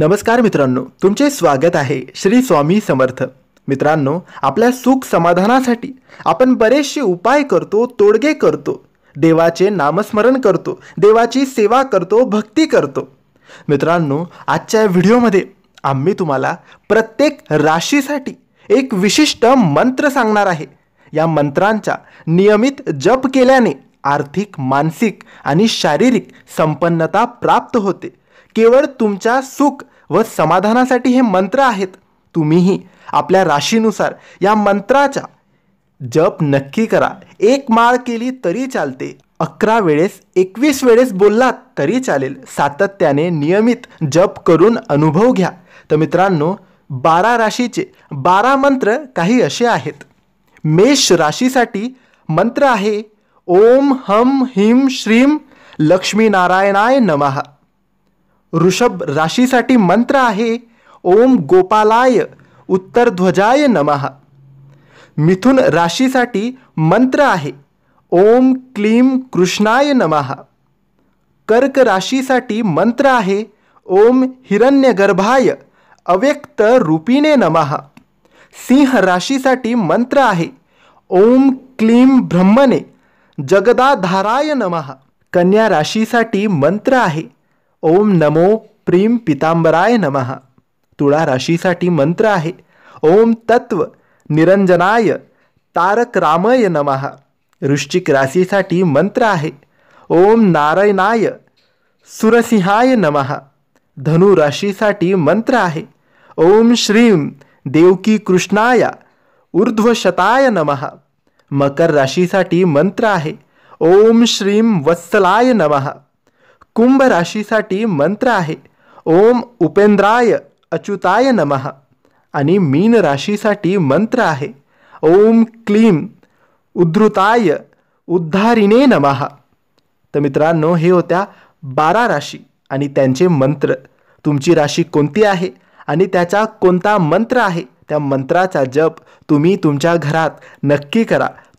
नमस्कार मित्रांनो तुमचे स्वागत आहे श्री स्वामी समर्थ मित्रांनो आपल्या सुख समाधानासाठी आपण बरेचसे उपाय करतो तोडगे करतो देवाचे नामस्मरण करतो देवाची सेवा करतो भक्ती करतो मित्रांनो आजच्या व्हिडिओमध्ये आम्ही तुम्हाला प्रत्येक राशीसाठी एक विशिष्ट मंत्र सांगणार आहे या मंत्रांचा नियमित जप केल्याने आर्थिक मानसिक आणि शारीरिक संपन्नता प्राप्त होते केवळ तुमच्या सुख व समाधानासाठी हे मंत्र आहेत तुम्हीही आपल्या राशीनुसार या मंत्राचा जप नक्की करा एक माळ केली तरी चालते अकरा वेळेस एकवीस वेळेस बोललात तरी चालेल सातत्याने नियमित जप करून अनुभव घ्या तर मित्रांनो बारा राशीचे बारा मंत्र काही असे आहेत मेष राशीसाठी मंत्र आहे ओम हम हिम श्रीम लक्ष्मीनारायणाय नमहा ऋषभ राशि मंत्र है ओम गोपालाय ध्वजाय नमः मिथुन राशि मंत्र है ओम क्लीम कृष्णाय नमः कर्क राशि मंत्र है ओम हिरण्यगर्भाय अव्यक्त रूपीने नमः सिंह राशीसाठी मंत्र है ओम क्लीम ब्रह्मणे जगदाधाराय नमः कन्या राशि मंत्र है ओम नमो प्रीम पितांबराय नमः तुळा राशीसाठी मंत्र आहे ओम तत्व निरंजनाय तारक रामय नमः वृश्चिक राशीसाठी मंत्र आहे ओम नारायणाय सुरसिंहाय नमः धनु राशीसाठी मंत्र आहे ओम श्री देवकी कृष्णा ऊर्ध्वशताय नमः मकर राशीसाठी मंत्र आहे ओम श्रीम वत्सलाय नमः कुंभ राशीसाठी मंत्र आहे ओम उपेंद्राय अच्युताय नमः आणि मीन राशीसाठी मंत्र आहे ओम क्लीम उद्धृताय उद्धारिणे नमः तर मित्रांनो हे होत्या बारा राशी आणि त्यांचे मंत्र तुमची राशी कोणती आहे आणि त्याचा कोणता मंत्र आहे त्या मंत्राचा जप तुम्ही तुमच्या घरात नक्की करा